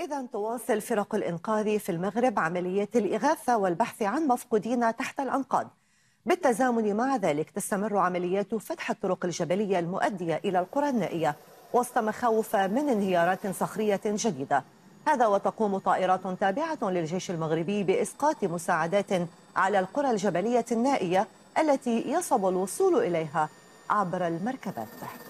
إذا تواصل فرق الإنقاذ في المغرب عمليات الإغاثة والبحث عن مفقودين تحت الأنقاض بالتزامن مع ذلك تستمر عمليات فتح الطرق الجبلية المؤدية إلى القرى النائية وسط مخاوف من انهيارات صخرية جديدة هذا وتقوم طائرات تابعة للجيش المغربي بإسقاط مساعدات على القرى الجبلية النائية التي يصعب الوصول إليها عبر المركبات